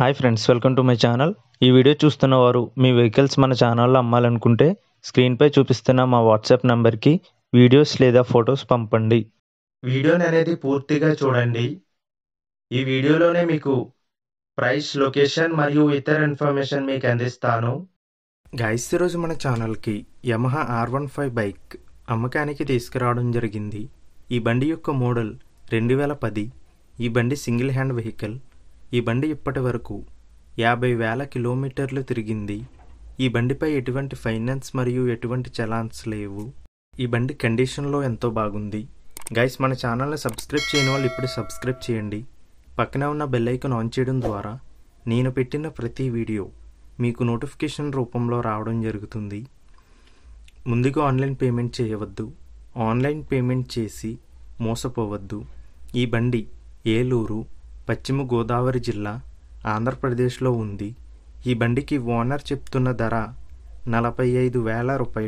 hi friends welcome to my channel ఈ video చూస్తున్న వారు మీ వెహికల్స్ మన ఛానల్లో అమ్మాలనుకుంటే స్క్రీన్పై చూపిస్తున్న మా వాట్సాప్ నెంబర్కి వీడియోస్ లేదా ఫొటోస్ పంపండి వీడియోని అనేది పూర్తిగా చూడండి ఈ వీడియోలోనే మీకు ప్రైస్ లొకేషన్ మరియు ఇతర ఇన్ఫర్మేషన్ మీకు అందిస్తాను గైస్ రోజు మన ఛానల్కి Yamaha R one five bike అమ్మకానికి తీసుకురావడం జరిగింది ఈ బండి యొక్క మోడల్ రెండు వేల పది ఈ బండి సింగిల్ హ్యాండ్ వెహికల్ ఈ బండి ఇప్పటి వరకు యాభై వేల కిలోమీటర్లు తిరిగింది ఈ బండిపై ఎటువంటి ఫైనాన్స్ మరియు ఎటువంటి చలాన్స్ లేవు ఈ బండి కండిషన్లో ఎంతో బాగుంది గైస్ మన ఛానల్ని సబ్స్క్రైబ్ చేయని వాళ్ళు ఇప్పుడు సబ్స్క్రైబ్ చేయండి పక్కనే ఉన్న బెల్ ఐకాన్ ఆన్ చేయడం ద్వారా నేను పెట్టిన ప్రతి వీడియో మీకు నోటిఫికేషన్ రూపంలో రావడం జరుగుతుంది ముందుగా ఆన్లైన్ పేమెంట్ చేయవద్దు ఆన్లైన్ పేమెంట్ చేసి మోసపోవద్దు ఈ బండి ఏలూరు పశ్చిమ గోదావరి జిల్లా ఆంధ్రప్రదేశ్లో ఉంది ఈ బండికి ఓనర్ చెప్తున్న ధర నలభై ఐదు వేల రూపాయలు